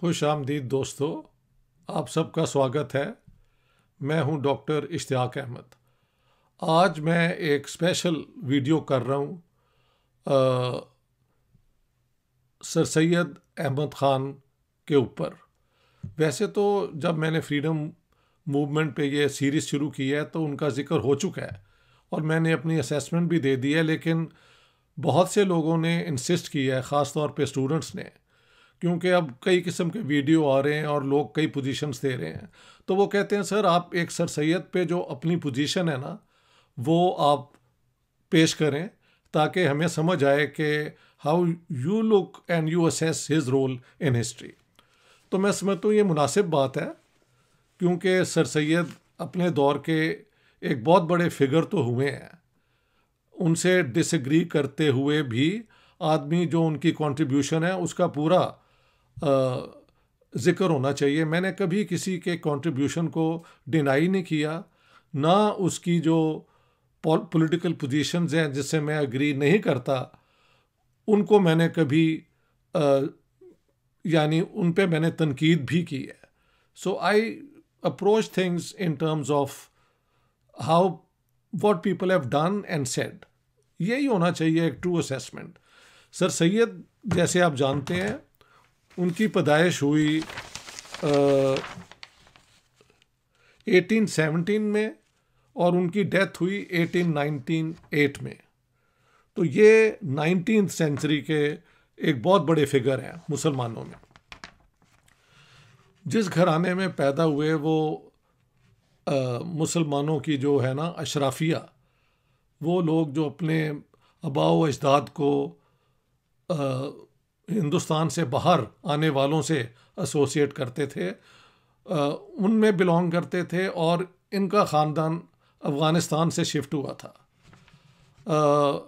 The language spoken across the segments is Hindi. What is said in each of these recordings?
खुश आमदीद दोस्तों आप सबका स्वागत है मैं हूं डॉक्टर इश्तियाक अहमद आज मैं एक स्पेशल वीडियो कर रहा हूं आ, सर सैद अहमद ख़ान के ऊपर वैसे तो जब मैंने फ्रीडम मूवमेंट पे ये सीरीज़ शुरू की है तो उनका जिक्र हो चुका है और मैंने अपनी असेसमेंट भी दे दी है लेकिन बहुत से लोगों ने इंसिस्ट किया है ख़ास तौर पे स्टूडेंट्स ने क्योंकि अब कई किस्म के वीडियो आ रहे हैं और लोग कई पोजीशंस दे रहे हैं तो वो कहते हैं सर आप एक सर सैद पे जो अपनी पोजीशन है ना वो आप पेश करें ताकि हमें समझ आए कि how you look and you assess his role in history तो मैं समझता हूँ ये मुनासिब बात है क्योंकि सर सैद अपने दौर के एक बहुत बड़े फिगर तो हुए हैं उनसे डिसग्री करते हुए भी आदमी जो उनकी कंट्रीब्यूशन है उसका पूरा ज़िक्र होना चाहिए मैंने कभी किसी के कंट्रीब्यूशन को डिनाई नहीं किया ना उसकी जो पॉलिटिकल पोजीशंस हैं जिससे मैं अग्री नहीं करता उनको मैंने कभी आ, यानी उन पर मैंने तनकीद भी की है so I approach things in terms of how what people have done and said यही होना चाहिए एक ट्रू असेसमेंट सर सैयद जैसे आप जानते हैं उनकी पैदाइश हुई एटीन सेवनटीन में और उनकी डेथ हुई एटीन नाइनटीन एट में तो ये नाइनटीन सेंचुरी के एक बहुत बड़े फिगर हैं मुसलमानों में जिस घराने में पैदा हुए वो मुसलमानों की जो है ना अशराफिया वो लोग जो अपने अबाव अजदाद को आ, हिंदुस्तान से बाहर आने वालों से एसोसिएट करते थे उनमें बिलोंग करते थे और इनका ख़ानदान अफ़गानिस्तान से शिफ्ट हुआ था आ,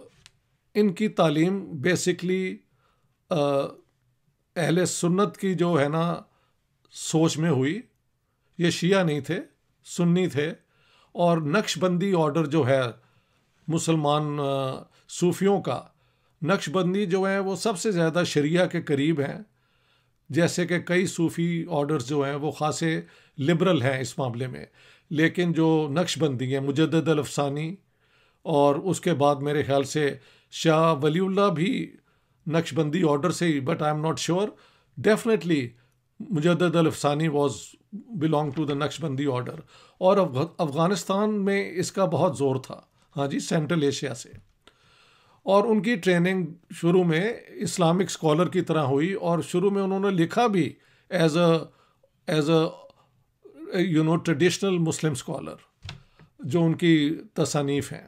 इनकी तालीम बेसिकली अहल सुन्नत की जो है ना सोच में हुई ये शिया नहीं थे सुन्नी थे और नक्शबंदी ऑर्डर जो है मुसलमान सूफियों का नक्शबंदी जो है वो सबसे ज़्यादा शरिया के करीब हैं जैसे कि कई सूफ़ी ऑर्डर्स जो हैं वो ख़ासे लिबरल हैं इस मामले में लेकिन जो नक्शबंदी हैं मुजद अफसानी और उसके बाद मेरे ख्याल से शाह वलीउल्ला भी नक्शबंदी ऑर्डर से ही but I am not sure definitely Mujaddid Alf Sani was belong to the Naqshbandi order और अफगानिस्तान में इसका बहुत ज़ोर था हाँ जी सेंट्रल एशिया से और उनकी ट्रेनिंग शुरू में इस्लामिक स्कॉलर की तरह हुई और शुरू में उन्होंने लिखा भी as a as a you know traditional Muslim scholar जो उनकी तसानीफ हैं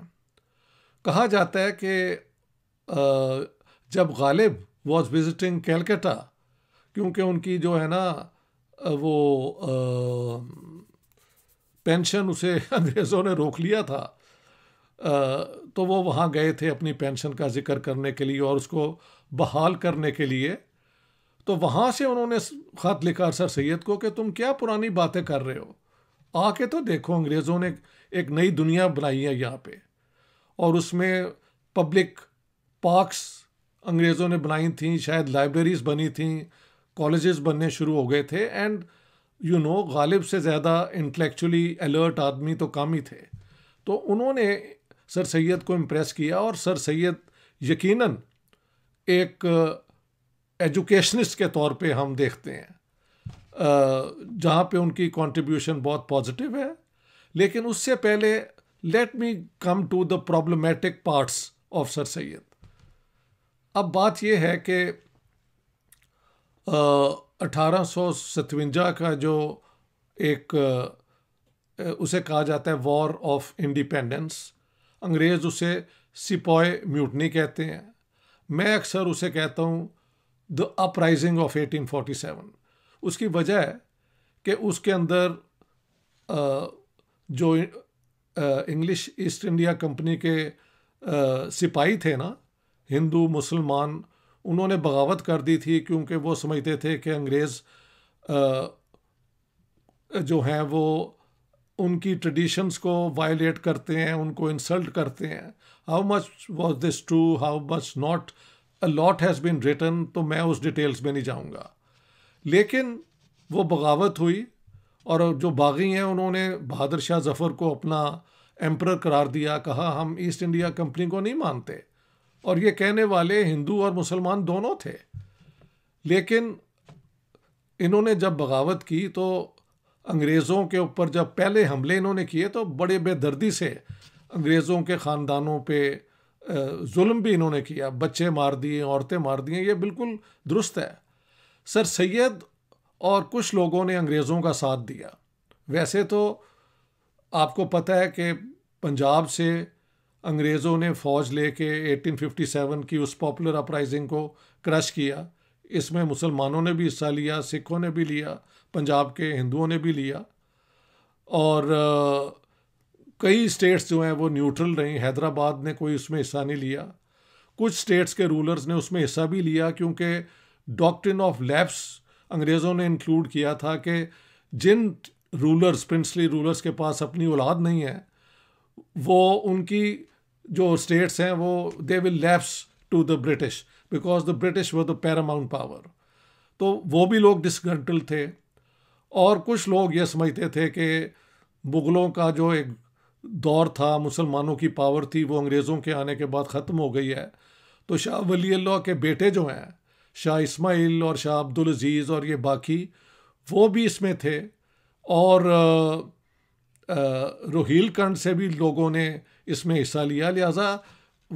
कहा जाता है कि जब गालिब वॉज विजिटिंग कैलकटा क्योंकि उनकी जो है ना वो पेंशन उसे अंग्रेज़ों ने रोक लिया था तो वो वहाँ गए थे अपनी पेंशन का जिक्र करने के लिए और उसको बहाल करने के लिए तो वहाँ से उन्होंने ख़त लिखा सर सैद को कि तुम क्या पुरानी बातें कर रहे हो आके तो देखो अंग्रेज़ों ने एक नई दुनिया बनाई है यहाँ पे और उसमें पब्लिक पार्क्स अंग्रेज़ों ने बनाई थी शायद लाइब्रेरीज़ बनी थी कॉलेजेस बनने शुरू हो गए थे एंड यू नो गालिब से ज़्यादा इंटेलेक्चुअली अलर्ट आदमी तो कम ही थे तो उन्होंने सर सैद को इम्प्रेस किया और सर सैद यकीनन एक एजुकेशनिस्ट uh, के तौर पे हम देखते हैं uh, जहाँ पे उनकी कंट्रीब्यूशन बहुत पॉजिटिव है लेकिन उससे पहले let me come to the problematic parts of Sir Syed अब बात यह है कि uh, अठारह का जो एक उसे कहा जाता है वॉर ऑफ इंडिपेंडेंस अंग्रेज़ उसे सिपॉय म्यूटनी कहते हैं मैं अक्सर उसे कहता हूँ द अपराइजिंग ऑफ 1847 उसकी वजह है कि उसके अंदर जो इंग्लिश ईस्ट इंडिया कंपनी के सिपाही थे ना हिंदू मुसलमान उन्होंने बगावत कर दी थी क्योंकि वो समझते थे कि अंग्रेज़ जो हैं वो उनकी ट्रेडिशंस को वायलेट करते हैं उनको इंसल्ट करते हैं how much was this true how much not a lot has been return तो मैं उस डिटेल्स में नहीं जाऊँगा लेकिन वो बगावत हुई और जो बागी हैं उन्होंने बहादुर शाह जफ़र को अपना एम्पर करार दिया कहा हम ईस्ट इंडिया कंपनी को नहीं मानते और ये कहने वाले हिंदू और मुसलमान दोनों थे लेकिन इन्होंने जब बगावत की तो अंग्रेज़ों के ऊपर जब पहले हमले इन्होंने किए तो बड़े बेदर्दी से अंग्रेज़ों के ख़ानदानों पे जुल्म भी इन्होंने किया बच्चे मार दिए औरतें मार दिए ये बिल्कुल दुरुस्त है सर सैद और कुछ लोगों ने अंग्रेज़ों का साथ दिया वैसे तो आपको पता है कि पंजाब से अंग्रेज़ों ने फ़ौज लेके 1857 की उस पॉपुलर अपराइजिंग को क्रश किया इसमें मुसलमानों ने भी हिस्सा लिया सिखों ने भी लिया पंजाब के हिंदुओं ने भी लिया और कई स्टेट्स जो हैं वो न्यूट्रल रहीं हैदराबाद ने कोई उसमें हिस्सा नहीं लिया कुछ स्टेट्स के रूलर्स ने उसमें हिस्सा भी लिया क्योंकि डॉक्ट्रिन ऑफ लैप्स अंग्रेज़ों ने इंक्लूड किया था कि जिन रूलर्स प्रिंसली रूलर्स के पास अपनी औलाद नहीं है वो उनकी जो स्टेट्स हैं वो they will lapse to the British because the British were the paramount power तो वो भी लोग डिसगंटल थे और कुछ लोग ये समझते थे कि मुग़लों का जो एक दौर था मुसलमानों की पावर थी वो अंग्रेज़ों के आने के बाद ख़त्म हो गई है तो शाह वली अल्लाह के बेटे जो हैं शाह इस्माइल और शाह अब्दुल अजीज़ और ये बाकी वो भी इसमें थे और रोहील कंड से भी लोगों ने इसमें हिस्सा लिया लिहाजा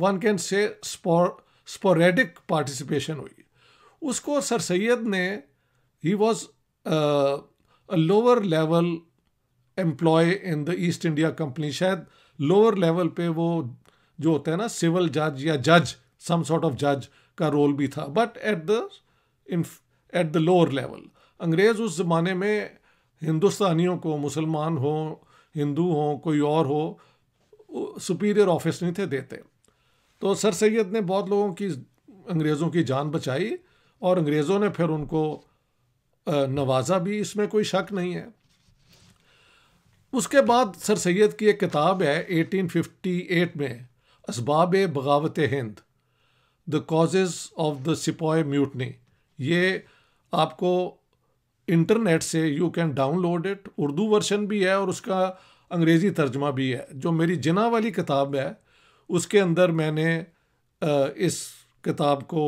one can say sporadic participation हुई उसको सर सैद ने he was a lower level employee in the East India Company शायद लोअर लेवल पे वो जो होता है ना सिविल जज या जज some sort ऑफ जज का रोल भी था but at the in at the lower level अंग्रेज़ उस ज़माने में हिंदुस्तानियों को मुसलमान हो हिंदू हो कोई और हो सुपीरियर ऑफिस नहीं थे देते तो सर सैद ने बहुत लोगों की अंग्रेज़ों की जान बचाई और अंग्रेज़ों ने फिर उनको नवाजा भी इसमें कोई शक नहीं है उसके बाद सर सैद की एक किताब है 1858 में Asbab Baghawat Hind the causes of the sepoy mutiny ये आपको इंटरनेट से you can download it Urdu version भी है और उसका अंग्रेज़ी तर्जमा भी है जो मेरी जिना वाली किताब है उसके अंदर मैंने इस किताब को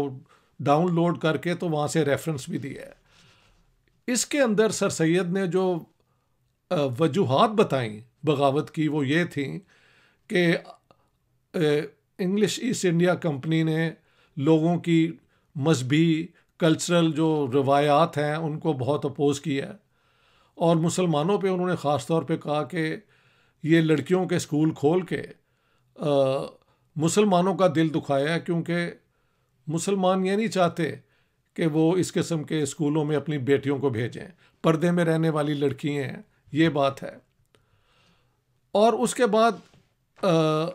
डाउनलोड करके तो वहाँ से रेफरेंस भी दिया है इसके अंदर सर सैद ने जो वजूहत बताई बगावत की वो ये थी कि इंग्लिश ईस्ट इंडिया कंपनी ने लोगों की मजहबी कल्चरल जो रवायात हैं उनको बहुत अपोज़ किया है और मुसलमानों पे उन्होंने ख़ास तौर पे कहा कि ये लड़कियों के स्कूल खोल के मुसलमानों का दिल दुखाया क्योंकि मुसलमान ये नहीं चाहते कि वो इस किस्म के स्कूलों में अपनी बेटियों को भेजें पर्दे में रहने वाली लड़कियां हैं ये बात है और उसके बाद आ,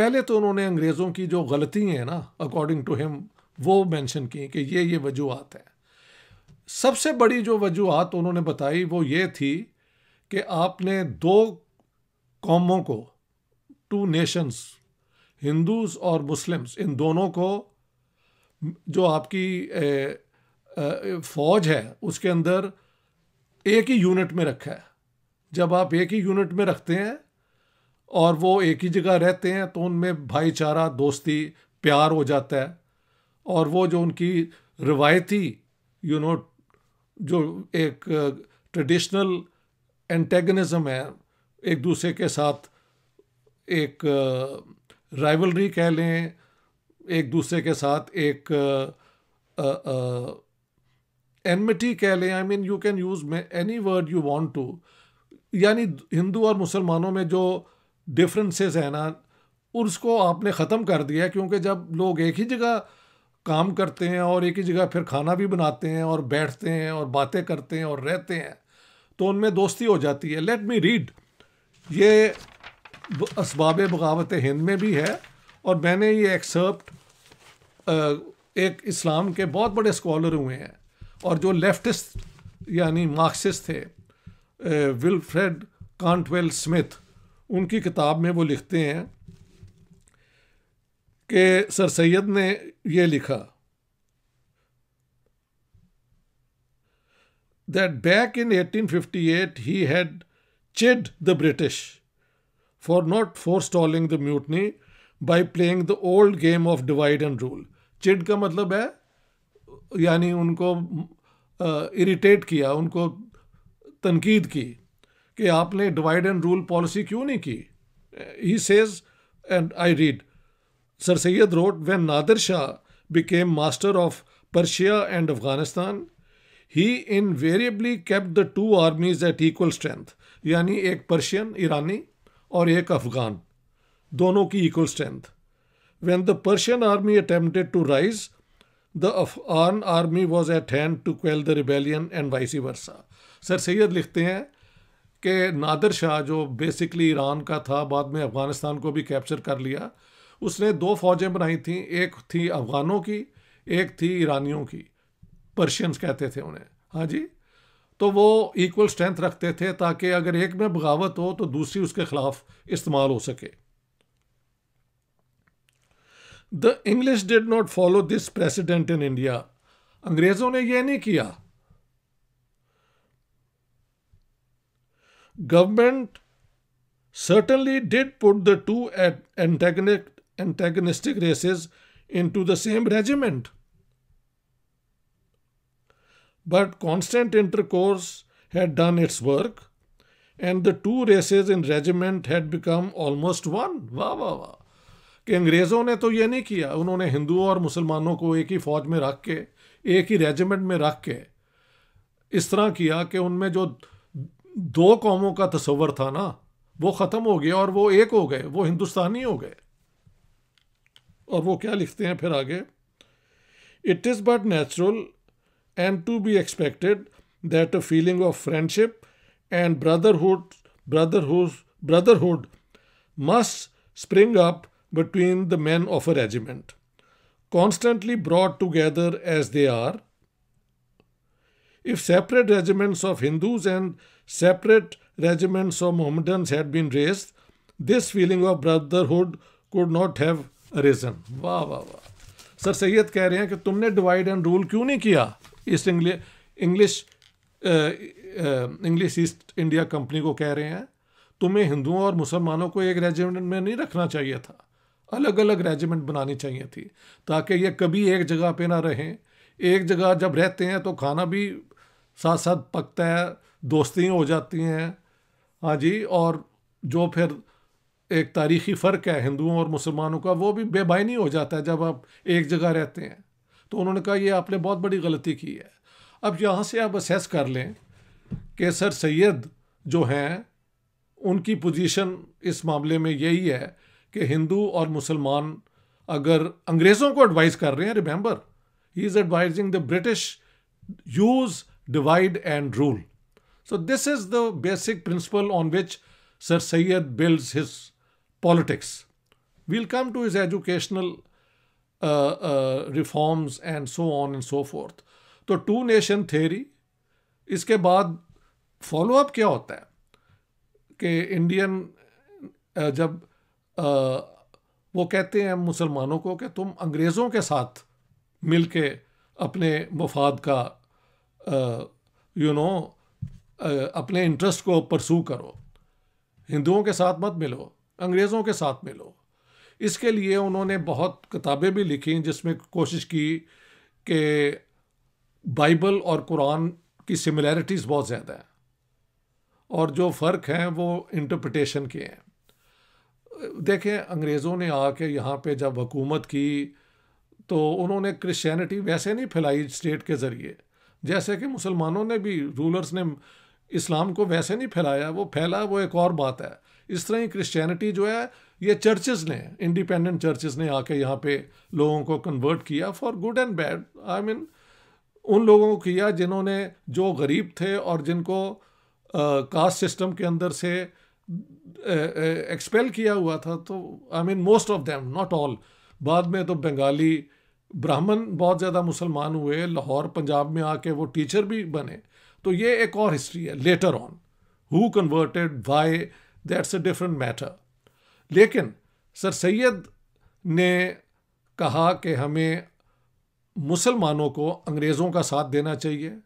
पहले तो उन्होंने अंग्रेज़ों की जो गलती हैं ना अकॉर्डिंग टू हिम वो मेंशन की कि ये ये वजूहत है सबसे बड़ी जो वजूहत उन्होंने बताई वो ये थी कि आपने दो कौमों को टू नेशंस हिंदूज़ और मुस्लिम्स इन दोनों को जो आपकी फ़ौज है उसके अंदर एक ही यूनिट में रखा है जब आप एक ही यूनिट में रखते हैं और वो एक ही जगह रहते हैं तो उनमें भाईचारा दोस्ती प्यार हो जाता है और वो जो उनकी रिवायती यू नो जो एक ट्रेडिशनल एंटेगनिज़म है एक दूसरे के साथ एक राइवलरी कह लें एक दूसरे के साथ एक एनमिटी कह लें I mean you can use any word you want to यानी हिंदू और मुसलमानों में जो डिफरेंसेस हैं ना उसको आपने ख़त्म कर दिया क्योंकि जब लोग एक ही जगह काम करते हैं और एक ही जगह फिर खाना भी बनाते हैं और बैठते हैं और बातें करते हैं और रहते हैं तो उनमें दोस्ती हो जाती है लेट मी रीड ये इसबाब बगावत हिंद में भी है और मैंने ये एक्सर्प्ट एक इस्लाम के बहुत बड़े स्कॉलर हुए हैं और जो लेफ्टिस्ट यानी मार्क्सिस्ट थे विलफ्रेड कांटवेल स्मिथ उनकी किताब में वो लिखते हैं कि सर सैद ने ये लिखा दैट बैक इन 1858 ही had chid the British for not forestalling the mutiny by playing the old game of divide and rule chid का मतलब है यानी उनको इरिटेट किया उनको तनकीद की कि आपने डिवाइड एंड रूल पॉलिसी क्यों नहीं की he says and I read Sir Syed wrote when Nadir Shah became master of Persia and Afghanistan he invariably kept the two armies at equal strength यानी एक पर्शियन ईरानी और एक अफगान दोनों की equal strength When the Persian army attempted to rise, the Afghan army was at hand to quell the rebellion and vice versa. Sir sayyid लिखते हैं कि नादर शाह जो बेसिकली ईरान का था बाद में afghanistan को भी कैप्चर कर लिया उसने दो फौजें बनाई थी एक थी अफ़गानों की एक थी ईरानियों की persians कहते थे उन्हें हाँ जी तो वो इक्वल स्ट्रेंथ रखते थे ताकि अगर एक में बगावत हो तो दूसरी उसके ख़िलाफ़ इस्तेमाल हो सके The English did not follow this precedent in India. अंग्रेजों ने यह नहीं किया government certainly did put the two antagonistic races into the same regiment. But constant intercourse had done its work, and the two races in regiment had become almost one. Wow, wow, wow. कि अंग्रेज़ों ने तो ये नहीं किया उन्होंने हिंदुओं और मुसलमानों को एक ही फ़ौज में रख के एक ही रेजिमेंट में रख के इस तरह किया कि उनमें जो दो कौमों का तस्वर था ना वो ख़त्म हो गया और वो एक हो गए वो हिंदुस्तानी हो गए और वो क्या लिखते हैं फिर आगे it is but natural and to be expected that a feeling of friendship and brotherhood brotherhood brotherhood must spring up between the men of a regiment, constantly brought together as they are, if separate regiments of Hindus and separate regiments of Mohammedans had been raised, this feeling of brotherhood could not have arisen. Wow, wow, wow. Sir Syed कह रहे हैं कि तुमने divide and rule क्यों नहीं किया East English English East India Company को कह रहे हैं तुम्हें हिंदुओं और मुसलमानों को एक रेजिमेंट में नहीं रखना चाहिए था अलग अलग रेजिमेंट बनानी चाहिए थी ताकि ये कभी एक जगह पे ना रहें एक जगह जब रहते हैं तो खाना भी साथ साथ पकता है दोस्तियाँ हो जाती हैं हाँ जी और जो फिर एक तारीखी फ़र्क है हिंदुओं और मुसलमानों का वो भी बेबाइनी हो जाता है जब आप एक जगह रहते हैं तो उन्होंने कहा ये आपने बहुत बड़ी गलती की है अब यहाँ से आप असेस कर लें कि सर सैद जो हैं उनकी पोजीशन इस मामले में यही है कि हिंदू और मुसलमान अगर अंग्रेज़ों को एडवाइज़ कर रहे हैं remember he is advising the British use divide and rule so this is the basic principle on which sir Syed builds his politics we'll come to is educational reforms and so on and so forth तो टू नेशन थेरी इसके बाद फॉलोअप क्या होता है कि इंडियन uh, जब वो कहते हैं मुसलमानों को कि तुम अंग्रेज़ों के साथ मिल के अपने मफाद का यू नो अपने इंटरेस्ट को परसू करो हिंदुओं के साथ मत मिलो अंग्रेज़ों के साथ मिलो इसके लिए उन्होंने बहुत किताबें भी लिखी जिसमें कोशिश की कि बाइबल और कुरान की सिमिलैरिटीज़ बहुत ज़्यादा हैं और जो फ़र्क हैं वो इंटरप्रटेशन के हैं देखें अंग्रेज़ों ने आके यहाँ पे जब हुकूमत की तो उन्होंने क्रिश्चियनिटी वैसे नहीं फैलाई स्टेट के ज़रिए जैसे कि मुसलमानों ने भी रूलर्स ने इस्लाम को वैसे नहीं फैलाया वो फैला वो एक और बात है इस तरह ही क्रिश्चियनिटी जो है ये चर्चेस ने इंडिपेंडेंट चर्चेस ने आके यहाँ पे लोगों को कन्वर्ट किया for good and bad I mean उन लोगों को किया जिन्होंने जो गरीब थे और जिनको कास्ट सिस्टम के अंदर से एक्सपेल किया हुआ था तो I mean most of them not all बाद में तो बंगाली ब्राह्मण बहुत ज़्यादा मुसलमान हुए लाहौर पंजाब में आके वो टीचर भी बने तो ये एक और हिस्ट्री है later on who converted why that's a different matter लेकिन सर सैयद ने कहा कि हमें मुसलमानों को अंग्रेज़ों का साथ देना चाहिए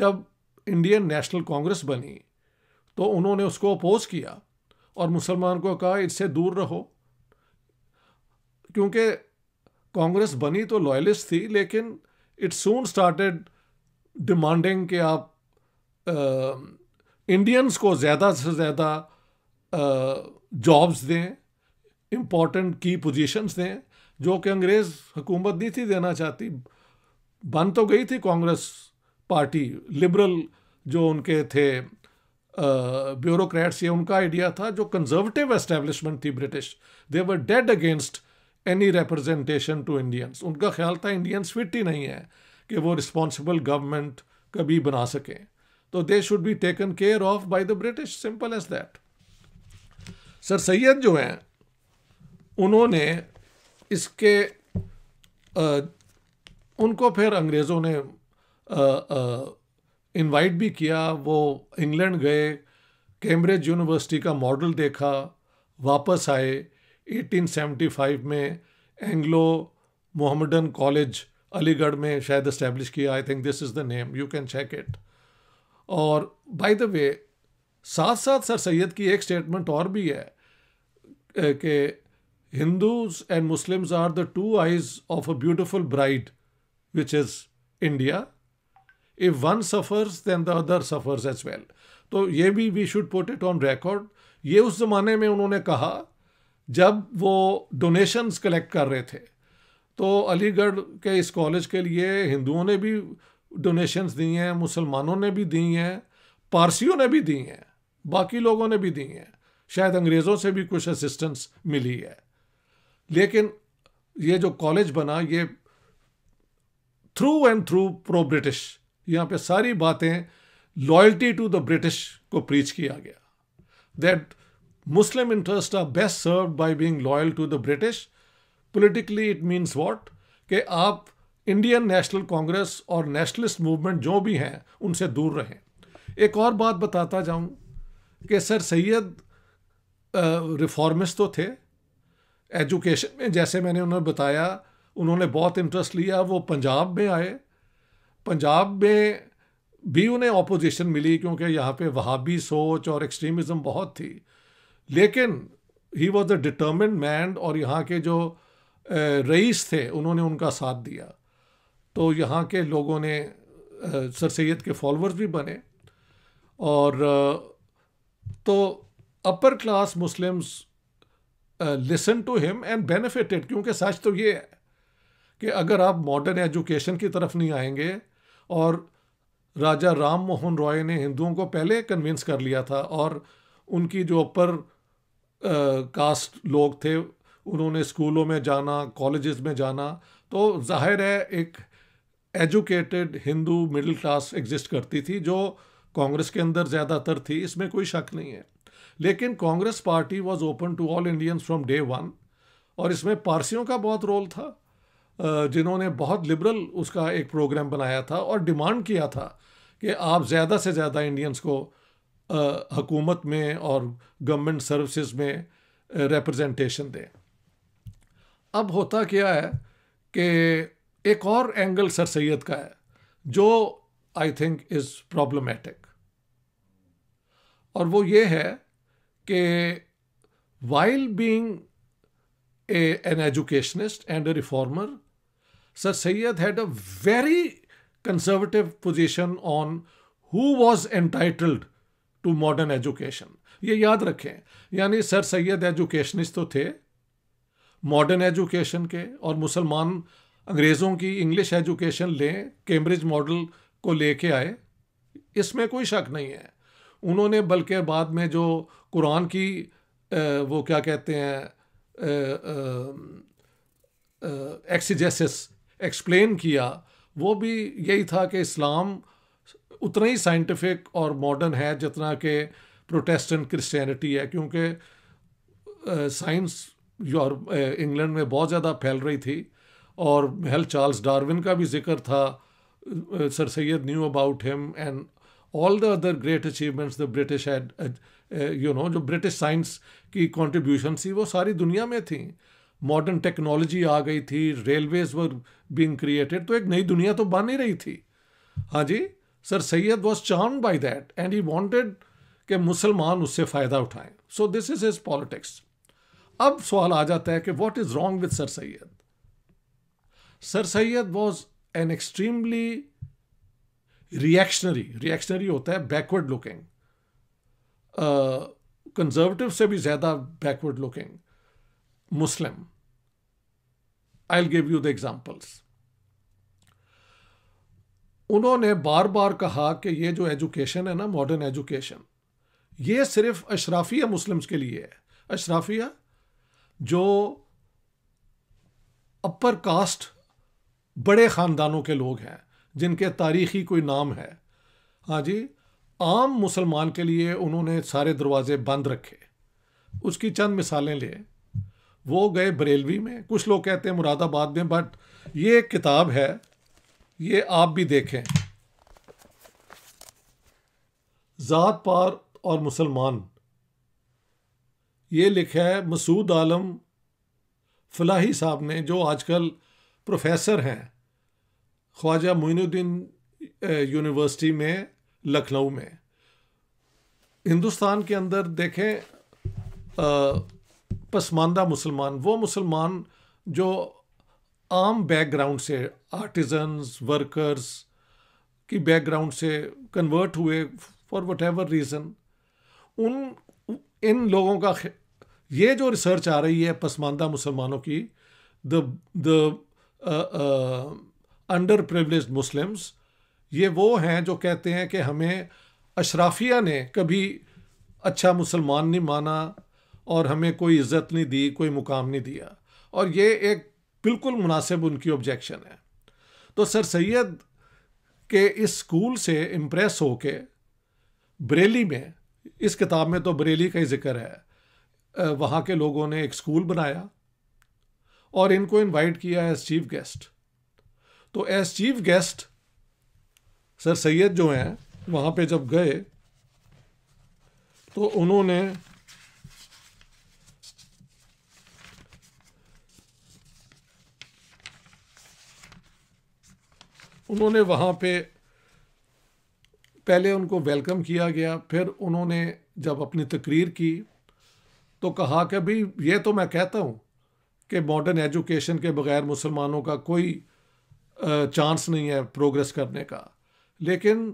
जब इंडियन नेशनल कांग्रेस बनी तो उन्होंने उसको अपोज किया और मुसलमान को कहा इससे दूर रहो क्योंकि कांग्रेस बनी तो लॉयलिस्ट थी लेकिन इट सून स्टार्टेड डिमांडिंग कि आप इंडियंस को ज़्यादा से ज़्यादा जॉब्स दें इम्पॉर्टेंट की पोजीशंस दें जो कि अंग्रेज़ हुकूमत नहीं थी देना चाहती बन तो गई थी कांग्रेस पार्टी लिबरल जो उनके थे ब्यूरोक्रेट्स ये उनका आइडिया था जो कंजर्वेटिव एस्टेब्लिशमेंट थी British they were dead against any representation to Indians उनका ख्याल था इंडियंस फिट ही नहीं है कि वो रिस्पॉन्सिबल गवर्नमेंट कभी बना सकें तो they should be taken care of by the British simple as that sir Syed जो हैं उन्होंने इसके आ, उनको फिर अंग्रेज़ों ने आ, आ, इनवाइट भी किया वो इंग्लैंड गए कैम्ब्रिज यूनिवर्सिटी का मॉडल देखा वापस आए 1875 में एंग्लो मोहम्मडन कॉलेज अलीगढ़ में शायद इस्टेब्लिश किया I think this is the name you can check it और बाय द वे साथ साथ सर सैयद की एक स्टेटमेंट और भी है कि Hindus and Muslims are the two eyes of a beautiful bride which is India if one suffers then the other suffers as well तो ये भी we should put it on record ये उस ज़माने में उन्होंने कहा जब वो डोनेशंस कलेक्ट कर रहे थे तो अलीगढ़ के इस कॉलेज के लिए हिंदुओं ने भी डोनेशंस दी हैं मुसलमानों ने भी दी हैं पारसियों ने भी दी हैं बाकी लोगों ने भी दी हैं शायद अंग्रेज़ों से भी कुछ असिस्टेंस मिली है लेकिन ये जो कॉलेज बना ये through and through pro British यहाँ पे सारी बातें लॉयल्टी टू द ब्रिटिश को प्रीच किया गया that Muslim interest are best serve by being loyal to the British politically it means what कि आप इंडियन नेशनल कांग्रेस और नेशनलिस्ट मूवमेंट जो भी हैं उनसे दूर रहें एक और बात बताता जाऊँ कि सर सैयद रिफॉर्मिस्ट तो थे एजुकेशन में जैसे मैंने उन्हें बताया उन्होंने बहुत इंटरेस्ट लिया वो पंजाब में आए पंजाब में भी उन्हें ऑपोजिशन मिली क्योंकि यहाँ पे वहाबी सोच और एक्सट्रीमिज़म बहुत थी लेकिन ही वॉज अ डिटर्मेंट मैन और यहाँ के जो रईस थे उन्होंने उनका साथ दिया तो यहाँ के लोगों ने सर सैद के फॉलोअर्स भी बने और तो upper class Muslims listen to him and benefited क्योंकि सच तो ये है कि अगर आप मॉडर्न एजुकेशन की तरफ नहीं आएंगे और राजा राम मोहन रॉय ने हिंदुओं को पहले कन्विंस कर लिया था और उनकी जो अपर कास्ट लोग थे उन्होंने स्कूलों में जाना कॉलेजेस में जाना तो जाहिर है एक educated Hindu middle class exist करती थी जो कांग्रेस के अंदर ज़्यादातर थी इसमें कोई शक नहीं है लेकिन Congress party was open to all Indians from day one और इसमें पारसियों का बहुत रोल था जिन्होंने बहुत लिबरल उसका एक प्रोग्राम बनाया था और डिमांड किया था कि आप ज़्यादा से ज़्यादा इंडियंस को हकूमत में और गवर्नमेंट सर्विसेज में रिप्रेजेंटेशन दें अब होता क्या है कि एक और एंगल सर सैद का है जो आई थिंक इज़ प्रॉब्लमेटिक और वो ये है कि while being a, an educationist and a reformer, Sir Sayyid had a very conservative position on who was entitled to modern education. ये याद रखें यानी सर सैयद एजुकेशनिस्ट तो थे मॉडर्न एजुकेशन के और मुसलमान अंग्रेज़ों की इंग्लिश एजुकेशन लें कैम्ब्रिज मॉडल को लेके आए इसमें कोई शक नहीं है उन्होंने बल्कि बाद में जो कुरान की वो क्या कहते हैं एक्सीजेसिस एक्सप्लेन किया वो भी यही था कि इस्लाम उतना ही साइंटिफिक और मॉडर्न है जितना कि प्रोटेस्टेंट क्रिश्चियनिटी है क्योंकि साइंस यूर इंग्लैंड में बहुत ज़्यादा फैल रही थी और महल चार्ल्स डार्विन का भी जिक्र था sir Syed knew about him and all the other great achievements the British you know जो ब्रिटिश साइंस की कॉन्ट्रीब्यूशन थी वो सारी दुनिया में थी मॉडर्न टेक्नोलॉजी आ गई थी रेलवेज वर बीइंग क्रिएटेड तो एक नई दुनिया तो बन ही रही थी हाँ जी sir Syed was charm by that and he wanted के मुसलमान उससे फ़ायदा उठाएं so this is is politics अब सवाल आ जाता है कि what is wrong with sir Syed sir Syed was an extremely reactionary reactionary होता है बैकवर्ड लुकिंग कंजर्वेटिव से भी ज़्यादा backward looking Muslim I give you the examples उन्होंने बार बार कहा कि ये जो एजुकेशन है ना मॉडर्न एजुकेशन ये सिर्फ अशराफिया मुस्लिम्स के लिए है अशराफिया जो अपर कास्ट बड़े ख़ानदानों के लोग हैं जिनके तारीखी कोई नाम है हाँ जी आम मुसलमान के लिए उन्होंने सारे दरवाजे बंद रखे उसकी चंद मिसालें लिए वो गए बरेलवी में कुछ लोग कहते हैं मुरादाबाद में बट ये एक किताब है ये आप भी देखें ज़ात पार और मुसलमान ये लिखा है मसूद आलम फलाही साहब ने जो आजकल प्रोफेसर हैं ख्वाजा मोनुद्दीन यूनिवर्सिटी में लखनऊ में हिंदुस्तान के अंदर देखें पसमानदा मुसलमान वो मुसलमान जो आम बैकग्राउंड से आर्टिजन्स वर्कर्स की बैकग्राउंड से कन्वर्ट हुए फॉर वट एवर रीज़न उन इन लोगों का ये जो रिसर्च आ रही है पसमानदा मुसलमानों की the the under privilege Muslims ये वो हैं जो कहते हैं कि हमें अशराफिया ने कभी अच्छा मुसलमान नहीं माना और हमें कोई इज़्ज़त नहीं दी कोई मुकाम नहीं दिया और ये एक बिल्कुल मुनासिब उनकी ऑब्जेक्शन है तो सर सैद के इस स्कूल से इम्प्रेस हो के बरेली में इस किताब में तो बरेली का ही जिक्र है वहाँ के लोगों ने एक स्कूल बनाया और इनको इनवाइट किया एज चीफ गेस्ट तो as chief guest sir Syed जो हैं वहाँ पे जब गए तो उन्होंने उन्होंने वहाँ पे पहले उनको वेलकम किया गया फिर उन्होंने जब अपनी तकरीर की तो कहा कि भाई ये तो मैं कहता हूँ कि मॉडर्न एजुकेशन के बग़ैर मुसलमानों का कोई चांस नहीं है प्रोग्रेस करने का लेकिन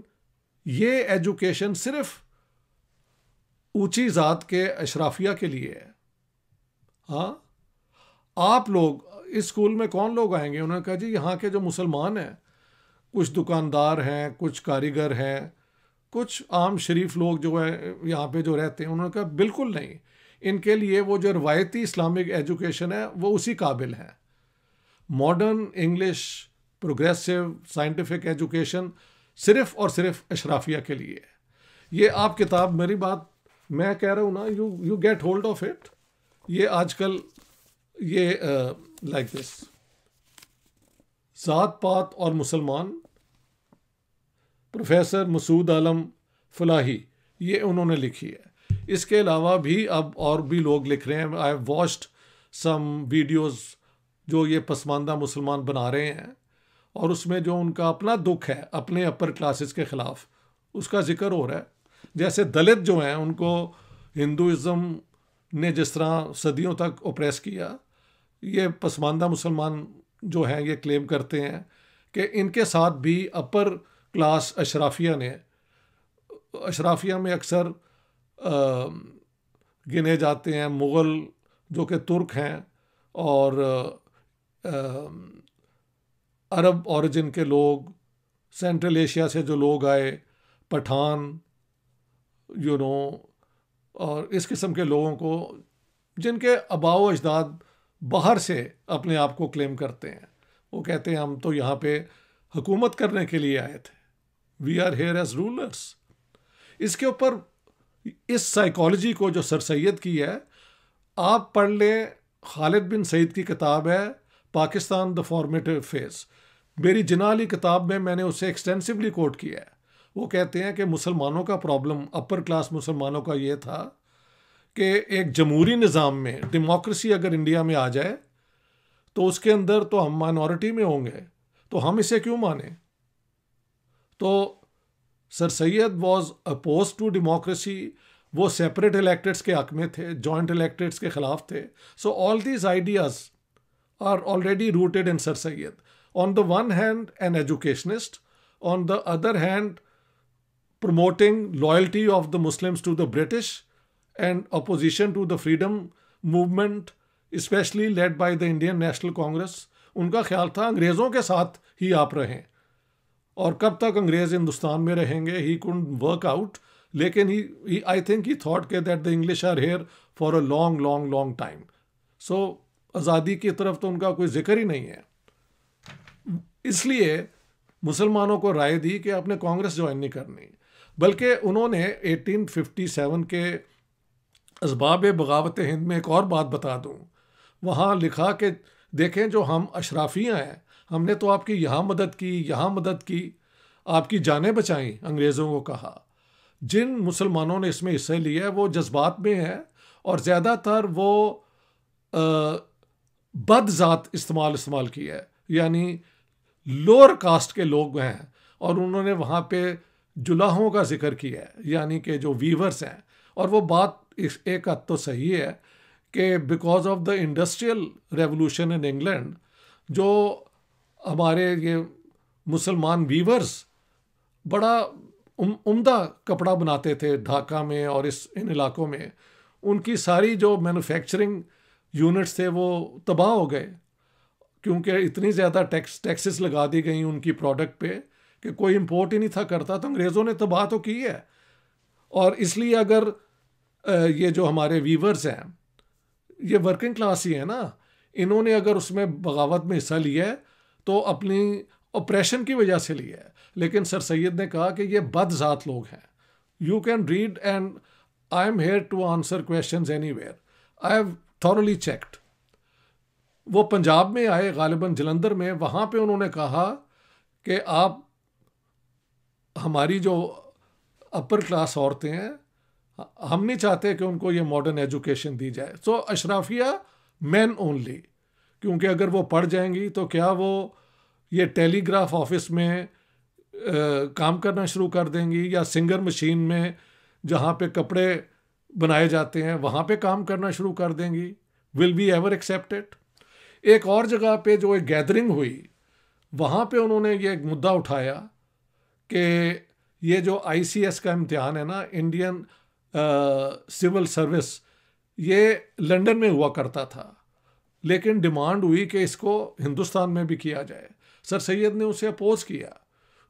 ये एजुकेशन सिर्फ ऊंची ज़ात के अशराफिया के लिए है हाँ आप लोग इस स्कूल में कौन लोग आएंगे उन्होंने कहा जी यहाँ के जो मुसलमान हैं कुछ दुकानदार हैं कुछ कारीगर हैं कुछ आम शरीफ लोग जो है यहाँ पे जो रहते हैं उन्होंने कहा बिल्कुल नहीं इनके लिए वो जो रवायती इस्लामिक एजुकेशन है वो उसी काबिल है modern English progressive scientific education सिर्फ और सिर्फ अशराफिया के लिए ये आप किताब मेरी बात मैं कह रहा हूँ ना you you get hold of it ये आजकल ये लाइक दिस ज़ात पात और मुसलमान प्रोफेसर मसूद आलम फलाही ये उन्होंने लिखी है इसके अलावा भी अब और भी लोग लिख रहे हैं I have watched some videos जो ये पसमानदा मुसलमान बना रहे हैं और उसमें जो उनका अपना दुख है अपने अपर क्लासेस के ख़िलाफ़ उसका जिक्र हो रहा है जैसे दलित जो हैं उनको हिंदुज़म ने जिस तरह सदियों तक ओप्रेस किया ये पसमानदा मुसलमान जो हैं ये क्लेम करते हैं कि इनके साथ भी अपर क्लास अशराफिया ने अशराफिया में अक्सर गिने जाते हैं मुग़ल जो कि तुर्क हैं और अरब औरजिन के लोग सेंट्रल एशिया से जो लोग आए पठान यू नो और इस किस्म के लोगों को जिनके अबाव अजदाद बाहर से अपने आप को क्लेम करते हैं वो कहते हैं हम तो यहाँ पे हुकूमत करने के लिए आए थे we are here as rulers इसके ऊपर इस साइकोलॉजी को जो सर सैद की है आप पढ़ लें खालिद बिन सईद की किताब है पाकिस्तान द फॉर्मेटिव फेस मेरी जिना अली किताब में मैंने उसे एक्सटेंसिवली कोट किया है वो कहते हैं कि मुसलमानों का प्रॉब्लम अपर क्लास मुसलमानों का ये था कि एक जमहूरी निज़ाम में डेमोक्रेसी अगर इंडिया में आ जाए तो उसके अंदर तो हम माइनॉरिटी में होंगे तो हम इसे क्यों माने तो sir Syed was oppose to democracy वो सेपरेट इलेक्टेड्स के हक में थे जॉइंट इलेक्टेड्स के ख़िलाफ़ थे so all these ideas are already rooted in sir Syed on the one hand, an educationist, on the other hand, promoting loyalty of the Muslims to the British and opposition to the freedom movement, especially led by the Indian National Congress. उनका ख्याल था अंग्रेज़ों के साथ ही आप रहें और कब तक अंग्रेज़ हिंदुस्तान में रहेंगे ही कुंड वर्क आउट लेकिन he I think he thought के that the English are here for a long long long time so आज़ादी की तरफ तो उनका कोई जिक्र ही नहीं है इसलिए मुसलमानों को राय दी कि आपने कांग्रेस ज्वाइन नहीं करनी बल्कि उन्होंने 1857 के इसबाब बगावत हिंद में एक और बात बता दूं वहाँ लिखा कि देखें जो हम अशराफियाँ हैं हमने तो आपकी यहाँ मदद की यहाँ मदद की आपकी जानें बचाईं अंग्रेज़ों को कहा जिन मुसलमानों ने इसमें हिस्से लिया है वो जज्बात में है और ज़्यादातर वो बद ज़ात इस्तेमाल इस्तेमाल किया है यानी लोअर कास्ट के लोग हैं और उन्होंने वहाँ पे जुलाहों का जिक्र किया है यानी कि जो वीवर्स हैं और वो बात इस एक हद तो सही है कि because of the industrial revolution in England जो हमारे ये मुसलमान वीवर्स बड़ा उमदा उम्दा कपड़ा बनाते थे ढाका में और इस इन इलाकों में उनकी सारी जो मैन्युफैक्चरिंग यूनिट्स थे वो तबाह हो गए क्योंकि इतनी ज़्यादा टैक्स टैक्सेस लगा दी गई उनकी प्रोडक्ट पे कि कोई इम्पोर्ट ही नहीं था करता तो अंग्रेज़ों ने तबाह तो, तो की है और इसलिए अगर ये जो हमारे वीवर्स हैं ये वर्किंग क्लास ही है ना इन्होंने अगर उसमें बगावत में हिस्सा लिया है तो अपनी ऑपरेशन की वजह से लिया है लेकिन सर सैद ने कहा कि ये बदजात लोग हैं you can read and I am here to answer question anywhere I have thoroughly checked वो पंजाब में आए गालिबा जलंधर में वहाँ पे उन्होंने कहा कि आप हमारी जो अपर क्लास औरतें हैं हम नहीं चाहते कि उनको ये मॉडर्न एजुकेशन दी जाए सो so, अशराफिया मैन ओनली क्योंकि अगर वो पढ़ जाएंगी तो क्या वो ये टेलीग्राफ ऑफिस में आ, काम करना शुरू कर देंगी या सिंगर मशीन में जहाँ पे कपड़े बनाए जाते हैं वहाँ पे काम करना शुरू कर देंगी विल बी एवर एक्सेप्टेड एक और जगह पे जो एक गैदरिंग हुई वहाँ पे उन्होंने ये एक मुद्दा उठाया कि ये जो आईसीएस का इम्तिहान है ना इंडियन सिविल सर्विस ये लंदन में हुआ करता था लेकिन डिमांड हुई कि इसको हिंदुस्तान में भी किया जाए सर सैयद ने उसे अपोज किया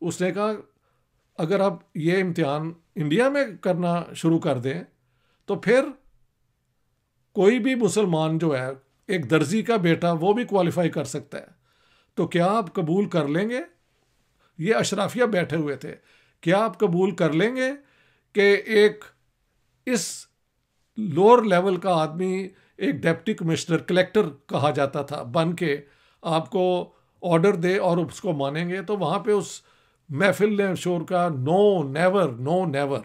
उसने कहा अगर आप ये इम्तिहान इंडिया में करना शुरू कर दें तो फिर कोई भी मुसलमान जो है एक दर्जी का बेटा वो भी क्वालिफाई कर सकता है तो क्या आप कबूल कर लेंगे ये अशराफिया बैठे हुए थे क्या आप कबूल कर लेंगे कि एक इस लोअर लेवल का आदमी एक डेप्टी कमिश्नर कलेक्टर कहा जाता था बन के आपको ऑर्डर दे और उसको मानेंगे तो वहाँ पे उस महफिल ने शोर का नो नेवर नो नेवर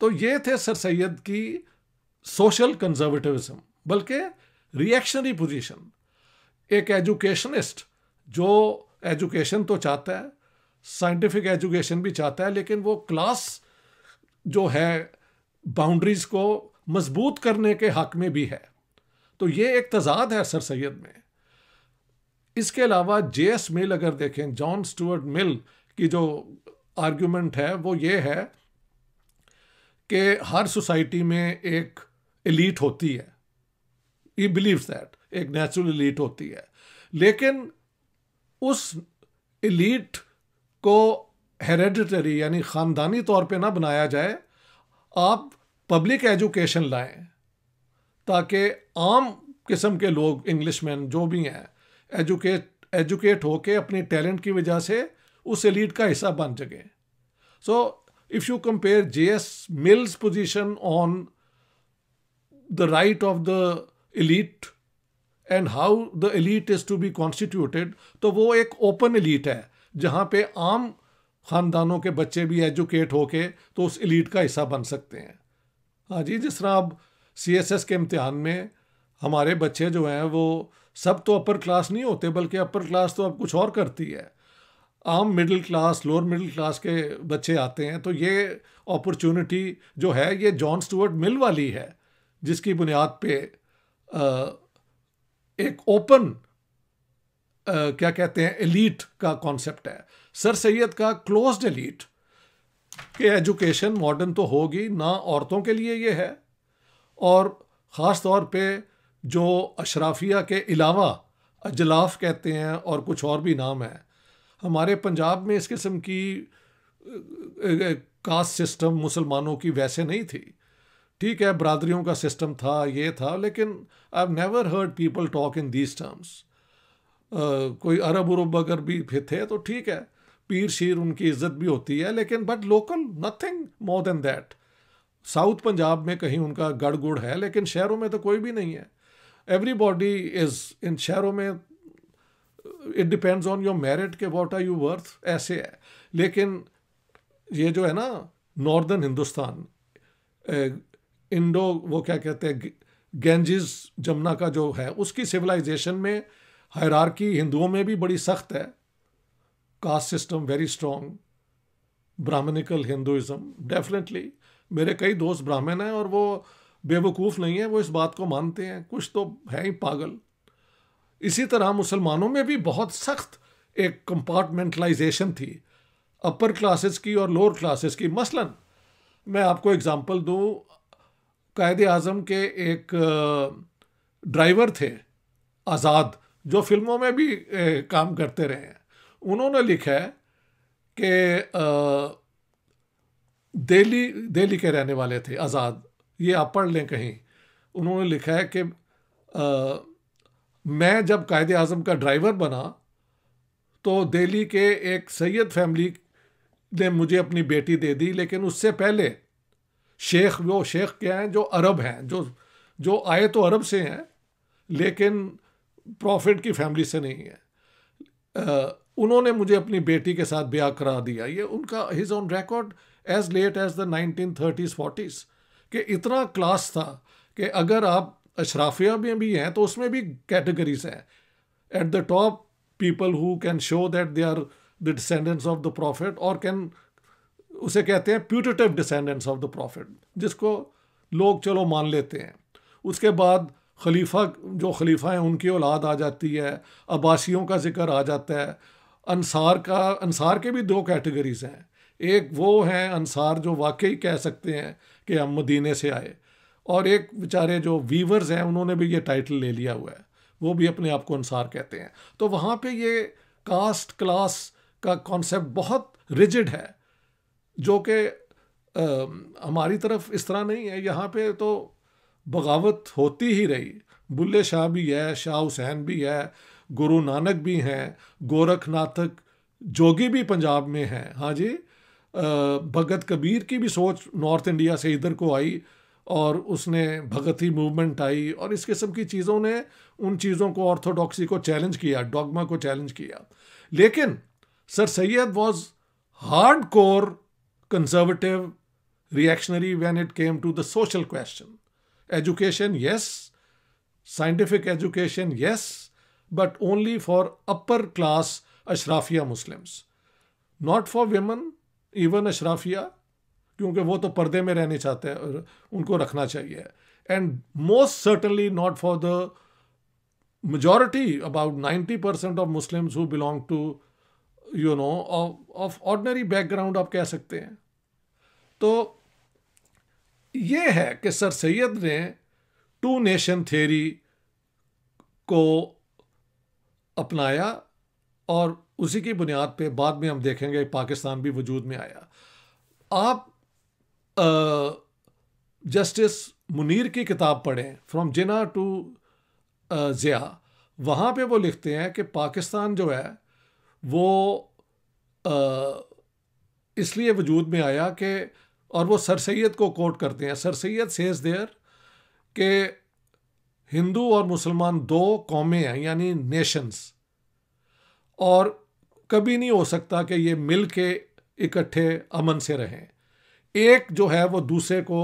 तो ये थे सर सैद की सोशल कंजर्वेटिविज्म बल्कि रिएक्शनरी पोजीशन एक एजुकेशनिस्ट जो एजुकेशन तो चाहता है साइंटिफिक एजुकेशन भी चाहता है लेकिन वो क्लास जो है बाउंड्रीज़ को मजबूत करने के हक में भी है तो ये एक तजाद है सर सैद में इसके अलावा जे एस मिल अगर देखें जॉन स्टूअर्ट मिल की जो आर्ग्यूमेंट है वो ये है कि हर सोसाइटी में एक एलीट होती है ही बिलीव दैट एक नेचुरल इलीट होती है लेकिन उस इलीट को हेरेडिटरी यानी ख़ानदानी तौर पे ना बनाया जाए आप पब्लिक एजुकेशन लाएं ताकि आम किस्म के लोग इंग्लिश मैन जो भी हैं एजुकेट एजुकेट होके अपनी टैलेंट की वजह से उस एलीट का हिस्सा बन सके so if you compare J S Mill's position on the right of the elite and how the elite is to be constituted तो वो एक ओपन एलीट है जहाँ पे आम ख़ानदानों के बच्चे भी एजुकेट होके तो उस एलीट का हिस्सा बन सकते हैं हाँ जी जिस तरह अब सी एस एस के इम्तहान में हमारे बच्चे जो हैं वो सब तो अपर क्लास नहीं होते बल्कि अपर क्लास तो अब कुछ और करती है आम middle class lower middle class के बच्चे आते हैं तो ये अपॉर्चुनिटी जो है ये जॉन स्टूअर्ट मिल वाली है जिसकी बुनियाद पर एक ओपन क्या कहते हैं एलीट का कॉन्सेप्ट है सर सैयद का क्लोज्ड एलीट के एजुकेशन मॉडर्न तो होगी ना औरतों के लिए ये है और ख़ास तौर पे जो अशराफिया के अलावा अजलाफ कहते हैं और कुछ और भी नाम हैं हमारे पंजाब में इस किस्म की कास्ट सिस्टम मुसलमानों की वैसे नहीं थी ठीक है बरदरीों का सिस्टम था ये था लेकिन I never heard people talk in these terms कोई अरब उरब अगर भी थे तो ठीक है पीर शीर उनकी इज्जत भी होती है लेकिन but local nothing more than that south Punjab में कहीं उनका गढ़ गुड़ है लेकिन शहरों में तो कोई भी नहीं है एवरी बॉडी इज़ इन शहरों में it depends on your merit के वॉट आर यू वर्थ ऐसे है लेकिन ये जो है ना नॉर्दर्न हिंदुस्तान इंडो वो क्या कहते हैं गेंजिस जमुना का जो है उसकी सिविलाइजेशन में हायरार्की हिंदुओं में भी बड़ी सख्त है caste system very strong Brahmanical Hinduism definitely मेरे कई दोस्त ब्राह्मण हैं और वो बेवकूफ़ नहीं है वो इस बात को मानते हैं कुछ तो है ही पागल इसी तरह मुसलमानों में भी बहुत सख्त एक कंपार्टमेंटलाइजेशन थी अपर क्लासेस की और लोअर क्लासेस की मसलन मैं आपको एग्जांपल दूं कायद अज़म के एक ड्राइवर थे आज़ाद जो फिल्मों में भी काम करते रहे हैं उन्होंने लिखा है कि दिल्ली दिल्ली के रहने वाले थे आज़ाद ये आप पढ़ लें कहीं उन्होंने लिखा है कि आ, मैं जब कायद अज़म का ड्राइवर बना तो दिल्ली के एक सैयद फैमिली ने मुझे अपनी बेटी दे दी लेकिन उससे पहले शेख वो शेख क्या हैं जो अरब हैं जो जो आए तो अरब से हैं लेकिन प्रॉफिट की फैमिली से नहीं है आ, उन्होंने मुझे अपनी बेटी के साथ ब्याह करा दिया ये उनका his on record as late as the nineteen thirties forties कि इतना क्लास था कि अगर आप अशराफिया में भी हैं तो उसमें भी कैटेगरीज हैं at the top people who can show that they are the descendants of the prophet और कैन उसे कहते हैं putative descendants of the prophet जिसको लोग चलो मान लेते हैं उसके बाद खलीफा जो खलीफा हैं उनकी औलाद आ जाती है अब्बासियों का जिक्र आ जाता है अनसार का अनसार के भी दो कैटेगरीज हैं एक वो हैं अनसार जो वाकई कह सकते हैं कि हम मदीने से आए और एक बेचारे जो वीवर्स हैं उन्होंने भी ये टाइटल ले लिया हुआ है वो भी अपने आप को अनसार कहते हैं तो वहाँ पे ये कास्ट क्लास का कॉन्सेप्ट बहुत रिजिड है जो कि हमारी तरफ इस तरह नहीं है यहाँ पे तो बगावत होती ही रही बुल्ले शाह भी है शाह हुसैन भी है गुरु नानक भी हैं गोरखनाथक जोगी भी पंजाब में हैं हाँ जी भगत कबीर की भी सोच नॉर्थ इंडिया से इधर को आई और उसने भगती मूवमेंट आई और इस किस्म की चीज़ों ने उन चीज़ों को ऑर्थोडॉक्सी को चैलेंज किया डॉगमा को चैलेंज किया लेकिन sir Syed was hard core conservative, reactionary when it came to the social question. Education, yes. Scientific education, yes. But only for upper class Ashrafia Muslims. Not for women, even Ashrafia, क्योंकि वो तो पर्दे में रहने चाहते हैं और उनको रखना चाहिए and most certainly not for the majority about 90% of muslims who belong to you know of, of ordinary background आप कह सकते हैं तो ये है कि सर सैद ने टू नेशन थेरी को अपनाया और उसी की बुनियाद पे बाद में हम देखेंगे पाकिस्तान भी वजूद में आया आप आ, जस्टिस मुनीर की किताब पढ़ें फ्रॉम जिना टू ज़िया वहाँ पे वो लिखते हैं कि पाकिस्तान जो है वो इसलिए वजूद में आया कि और वो सर सैद को कोट करते हैं सर सैद सेज देयर के हिंदू और मुसलमान दो कौमें हैं यानी नेशंस और कभी नहीं हो सकता कि ये मिल के इकट्ठे अमन से रहें एक जो है वो दूसरे को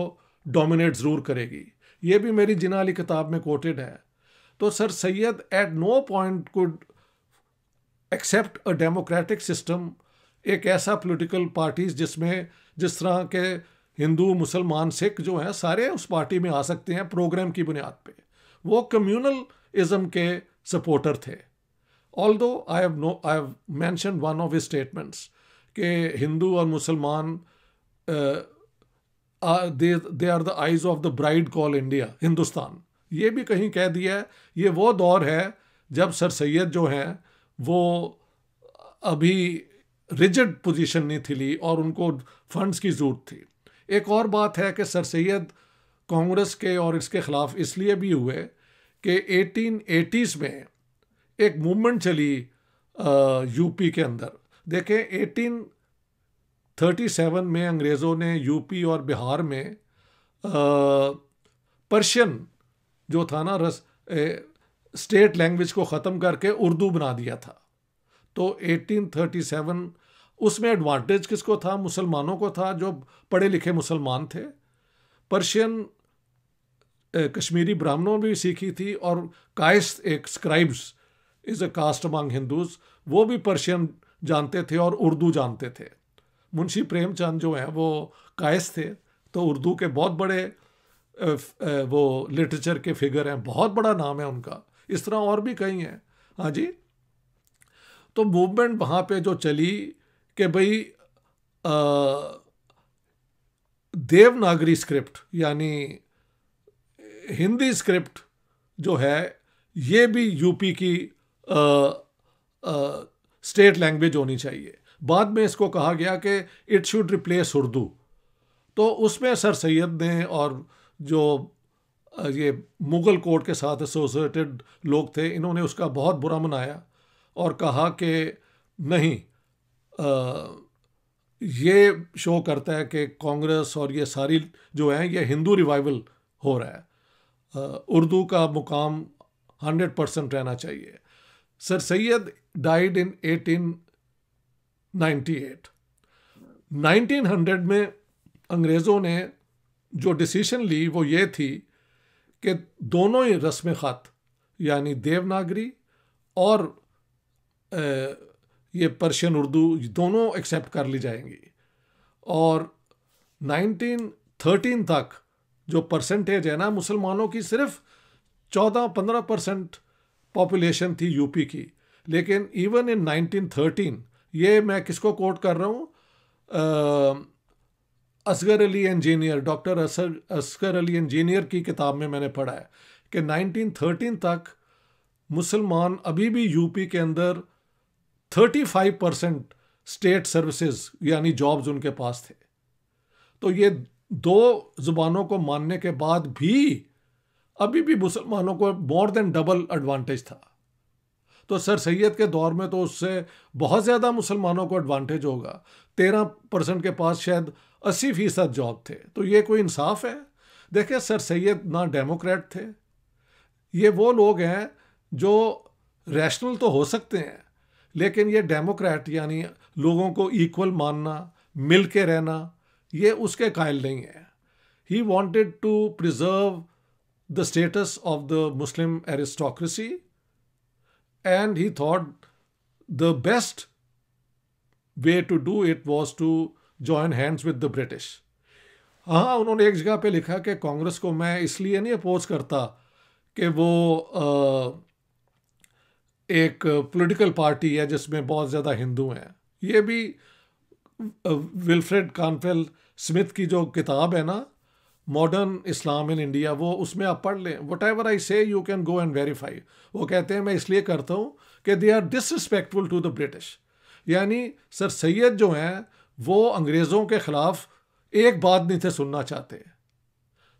डोमिनेट ज़रूर करेगी ये भी मेरी जिना अली किताब में कोटेड है तो sir Syed at no point could accept a democratic system एक ऐसा पॉलिटिकल पार्टीज जिसमें जिस तरह के हिंदू मुसलमान सिख जो हैं सारे उस पार्टी में आ सकते हैं प्रोग्राम की बुनियाद पे वो कम्यूनल इज़म के सपोर्टर थे although I have no I have mention one of statements के हिंदू और मुसलमान they are the eyes of the bride call India Hindustan ये भी कहीं कह दिया है ये वो दौर है जब सर सैद जो हैं वो अभी रिजिड पोजीशन नहीं थी ली और उनको फंड्स की ज़रूरत थी एक और बात है कि सर सैद कांग्रेस के और इसके ख़िलाफ़ इसलिए भी हुए कि एटीन में एक मूवमेंट चली यूपी के अंदर देखें 1837 में अंग्रेज़ों ने यूपी और बिहार में पर्शियन जो था ना रस ए, स्टेट लैंग्वेज को ख़त्म करके उर्दू बना दिया था तो 1837 उसमें एडवांटेज किसको था मुसलमानों को था जो पढ़े लिखे मुसलमान थे पर्शियन कश्मीरी ब्राह्मणों भी सीखी थी और कायस्त एक scribes is a caste among Hindus वो भी पर्शियन जानते थे और उर्दू जानते थे मुंशी प्रेमचंद जो हैं वो कायस थे तो उर्दू के बहुत बड़े वो लिटरेचर के फिगर हैं बहुत बड़ा नाम है उनका इस तरह और भी कई हैं हाँ जी तो मूवमेंट वहाँ पे जो चली कि भाई देवनागरी स्क्रिप्ट यानी हिंदी स्क्रिप्ट जो है ये भी यूपी की स्टेट लैंग्वेज होनी चाहिए बाद में इसको कहा गया कि इट शुड रिप्लेस उर्दू तो उसमें सर सैयद ने और जो ये मुग़ल कोर्ट के साथ एसोसिएटेड लोग थे इन्होंने उसका बहुत बुरा मनाया और कहा कि नहीं ये शो करता है कि कांग्रेस और ये सारी जो है ये हिंदू रिवाइवल हो रहा है उर्दू का मुकाम हंड्रेड परसेंट रहना चाहिए sir Syed died in eighteen ninety eight nineteen hundred में अंग्रेज़ों ने जो डिसीशन ली वो ये थी कि दोनों ही रस्म ख़त यानी देवनागरी और ए, ये पर्शियन उर्दू दोनों एक्सेप्ट कर ली जाएंगी और 1913 तक जो परसेंटेज है ना मुसलमानों की सिर्फ 14-15 परसेंट पॉपुलेशन थी यूपी की लेकिन इवन इन 1913 ये मैं किसको कोट कर रहा हूँ Asghar Ali engineer doctor Asghar Ali engineer की किताब में मैंने पढ़ा है कि 1913 तक मुसलमान अभी भी यूपी के अंदर thirty five percent state services यानी जॉब्स उनके पास थे तो ये दो ज़ुबानों को मानने के बाद भी अभी भी मुसलमानों को मोर देन डबल एडवांटेज था तो सर सैयद के दौर में तो उससे बहुत ज़्यादा मुसलमानों को एडवांटेज होगा तेरह परसेंट के पास शायद अस्सी फीसद जॉब थे तो ये कोई इंसाफ है देखिए सर सैयद ना डेमोक्रेट थे ये वो लोग हैं जो रैशनल तो हो सकते हैं लेकिन ये डेमोक्रेट यानी लोगों को इक्वल मानना मिल के रहना ये उसके कायल नहीं है he wanted to preserve the status of the Muslim aristocracy and he thought the best way to do it was to join hands with the British हाँ उन्होंने एक जगह पे लिखा कि कांग्रेस को मैं इसलिए नहीं अपोज करता कि वो एक पॉलिटिकल पार्टी है जिसमें बहुत ज़्यादा हिंदू हैं ये भी विल्फ्रेड कानफेल स्मिथ की जो किताब है ना मॉडर्न इस्लाम इन इंडिया वो उसमें आप पढ़ लें what whatever I say you can go and verify वो कहते हैं मैं इसलिए करता हूँ कि they are disrespectful to the British यानी सर सैयद जो हैं वो अंग्रेज़ों के ख़िलाफ़ एक बात नहीं थे सुनना चाहते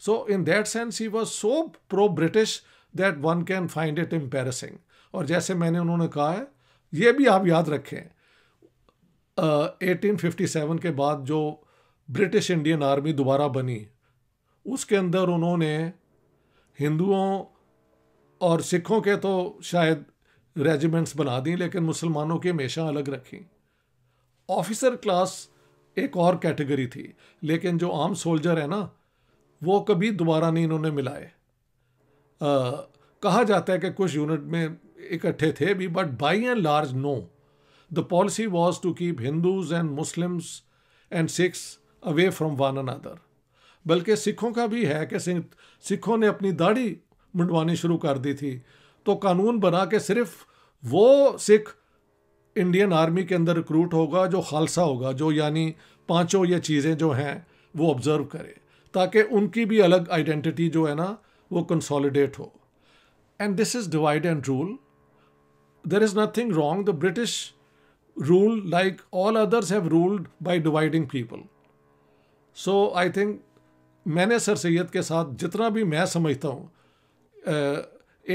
so in that sense he was so pro British that one can find it embarrassing और जैसे मैंने उन्होंने कहा है ये भी आप याद रखें एटीन फिफ्टी सेवन के बाद जो ब्रिटिश इंडियन आर्मी दोबारा बनी उसके अंदर उन्होंने हिंदुओं और सिखों के तो शायद रेजिमेंट्स बना दी लेकिन मुसलमानों की हमेशा अलग रखी ऑफिसर क्लास एक और कैटेगरी थी लेकिन जो आम सोल्जर है ना वो कभी दोबारा नहीं इन्होंने मिलाए आ, कहा जाता है कि कुछ यूनिट में इकट्ठे थे भी but by and large no the policy was to keep Hindus and Muslims and Sikhs away from one another बल्कि सिखों का भी है कि सिखों ने अपनी दाढ़ी मंडवानी शुरू कर दी थी तो कानून बना के सिर्फ वो सिख इंडियन आर्मी के अंदर रिक्रूट होगा जो खालसा होगा जो यानी पांचों ये चीज़ें जो हैं वो ऑब्ज़र्व करे ताकि उनकी भी अलग आइडेंटिटी जो है ना वो कंसोलिडेट हो and this is divide and rule there is nothing wrong. The British rule, like all others, have ruled by dividing people. So I think मैंने सर सैद के साथ जितना भी मैं समझता हूँ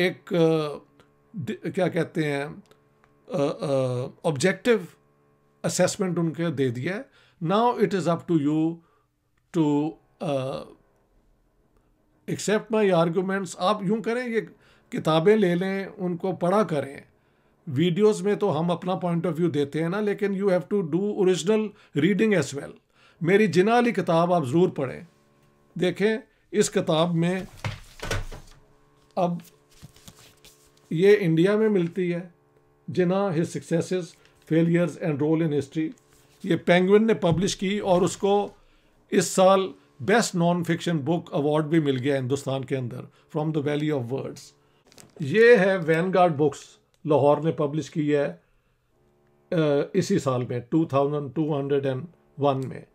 एक क्या कहते हैं ऑब्जेक्टिव असेसमेंट उनके दे दिया है now it is up to you to accept my arguments आप यूं करें ये किताबें ले लें उनको पढ़ा करें वीडियोस में तो हम अपना पॉइंट ऑफ व्यू देते हैं ना लेकिन you have to do original reading as well मेरी जिना वाली किताब आप ज़रूर पढ़ें देखें इस किताब में अब ये इंडिया में मिलती है Jinnah his successes failures and role in history ये पेंगुइन ने पब्लिश की और उसको इस साल best non fiction book award भी मिल गया हिंदुस्तान के अंदर from the valley of words ये है वैनगार्ड बुक्स लाहौर ने पब्लिश की है इसी साल में 2201 में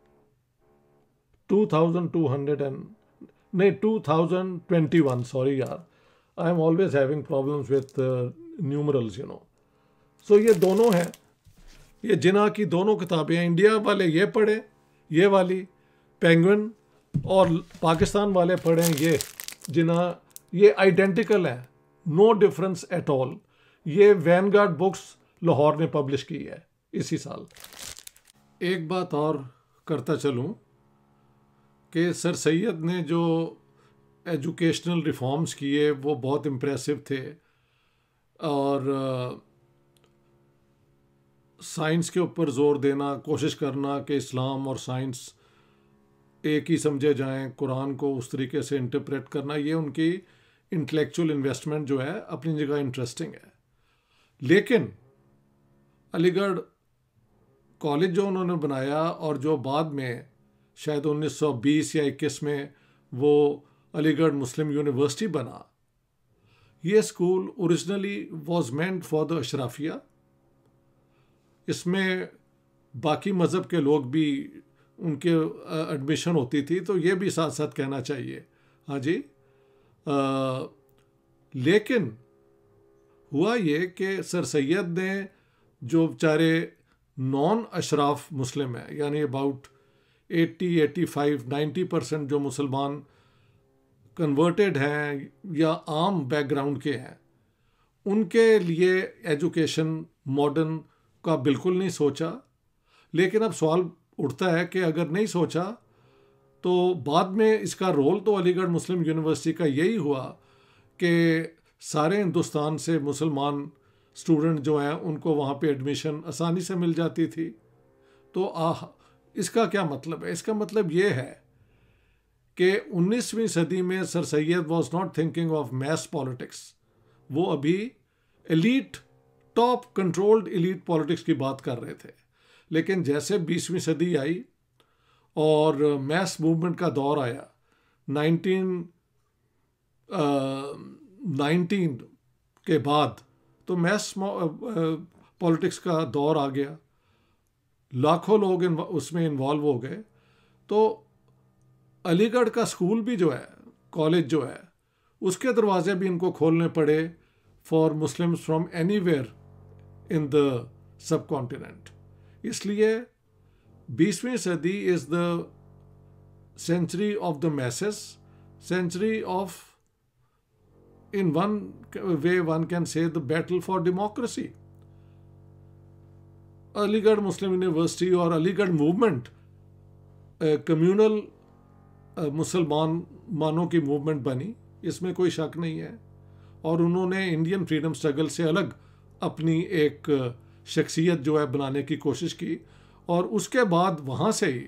2200 एंड नहीं 2021 सॉरी यार I am always having problems with numerals you know so ये दोनों हैं ये जिना की दोनों किताबें हैं इंडिया वाले ये पढ़े ये वाली पेंगुइन और पाकिस्तान वाले पढ़ें ये जिना ये आइडेंटिकल है नो डिफरेंस एट ऑल ये वैनगार्ड बुक्स लाहौर ने पब्लिश की है इसी साल एक बात और करता चलूं कि सर सैद ने जो एजुकेशनल रिफॉर्म्स किए वो बहुत इम्प्रेसिव थे और साइंस के ऊपर ज़ोर देना कोशिश करना कि इस्लाम और साइंस एक ही समझे जाएं कुरान को उस तरीके से इंटरप्रेट करना ये उनकी इंटेलेक्चुअल इन्वेस्टमेंट जो है अपनी जगह इंटरेस्टिंग है लेकिन अलीगढ़ कॉलेज जो उन्होंने बनाया और जो बाद में शायद 1920 या 21 में वो अलीगढ़ मुस्लिम यूनिवर्सिटी बना ये school originally was meant for the Ashrafia इसमें बाकी मज़हब के लोग भी उनके एडमिशन होती थी तो ये भी साथ साथ कहना चाहिए हाँ जी आ, लेकिन हुआ ये कि सर सैद ने जो बेचारे नॉन अशराफ मुस्लिम है यानी अबाउट 80, 85, 90 परसेंट जो मुसलमान कन्वर्टेड हैं या आम बैकग्राउंड के हैं उनके लिए एजुकेशन मॉडर्न का बिल्कुल नहीं सोचा लेकिन अब सवाल उठता है कि अगर नहीं सोचा तो बाद में इसका रोल तो अलीगढ़ मुस्लिम यूनिवर्सिटी का यही हुआ कि सारे हिंदुस्तान से मुसलमान स्टूडेंट जो हैं उनको वहाँ पे एडमिशन आसानी से मिल जाती थी तो आ इसका क्या मतलब है इसका मतलब ये है कि 19वीं सदी में sir Syed was not thinking of mass politics वो अभी elite top controlled elite politics की बात कर रहे थे लेकिन जैसे 20वीं सदी आई और मैथ मूवमेंट का दौर आया 19 नाइनटीन के बाद तो मैस पॉलिटिक्स का दौर आ गया लाखों लोग इन, उसमें इन्वॉल्व हो गए तो अलीगढ़ का स्कूल भी जो है कॉलेज जो है उसके दरवाजे भी इनको खोलने पड़े for Muslims from anywhere in the subcontinent इसलिए बीसवीं सदी is the century of the masses century of in one way one can say the battle for democracy. Aligarh Muslim University or Aligarh movement, uh, communal मुसलमान मानों की मूवमेंट बनी इसमें कोई शक नहीं है और उन्होंने इंडियन फ्रीडम स्ट्रगल से अलग अपनी एक शख्सियत जो है बनाने की कोशिश की और उसके बाद वहाँ से ही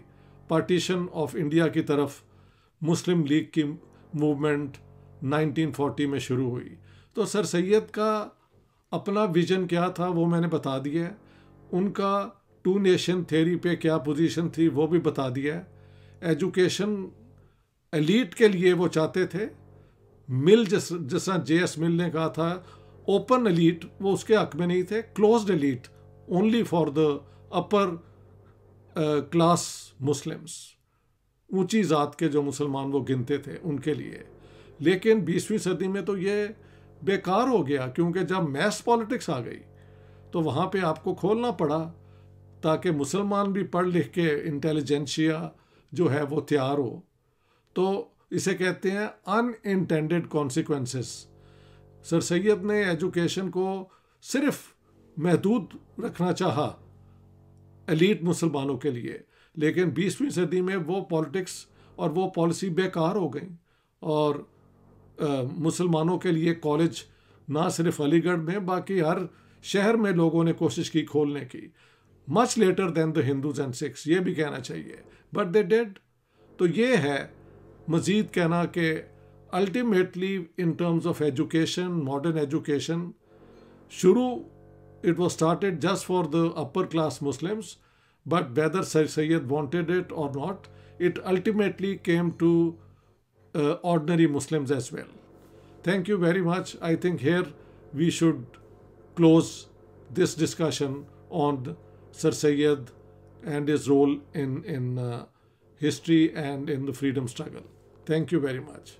पार्टीशन ऑफ इंडिया की तरफ मुस्लिम लीग की मूवमेंट 1940 में शुरू हुई तो सर सैयद का अपना विजन क्या था वो मैंने बता दिया उनका टू नेशन थेरी पे क्या पोजीशन थी वो भी बता दिया एजुकेशन एलीट के लिए वो चाहते थे मिल जिस जिस तरह जे एस मिल ने कहा था ओपन एलीट वो उसके हक में नहीं थे close elite only for the upper class Muslims ऊंची ज़ात के जो मुसलमान वो गिनते थे उनके लिए लेकिन बीसवीं सदी में तो ये बेकार हो गया क्योंकि जब मैस पॉलिटिक्स आ गई तो वहाँ पे आपको खोलना पड़ा ताकि मुसलमान भी पढ़ लिख के इंटेलिजेंशिया जो है वो तैयार हो तो इसे कहते हैं unintended consequences sir Syed ने एजुकेशन को सिर्फ महदूद रखना चाहा एलिट मुसलमानों के लिए लेकिन बीसवीं सदी में वो पॉलिटिक्स और वो पॉलिसी बेकार हो गई और मुसलमानों के लिए कॉलेज ना सिर्फ अलीगढ़ में बाकी हर शहर में लोगों ने कोशिश की खोलने की much later than the Hindus and सिक्स ये भी कहना चाहिए बट दे डेड तो ये है मज़ीद कहना कि ultimately in terms of education modern education शुरू it was started just for the upper class Muslims but whether sir Syed wanted it or not it ultimately came to uh, ordinary Muslims as well. Thank you very much. I think here we should close this discussion on Sir Sayyid and his role in, in uh, history and in the freedom struggle. Thank you very much.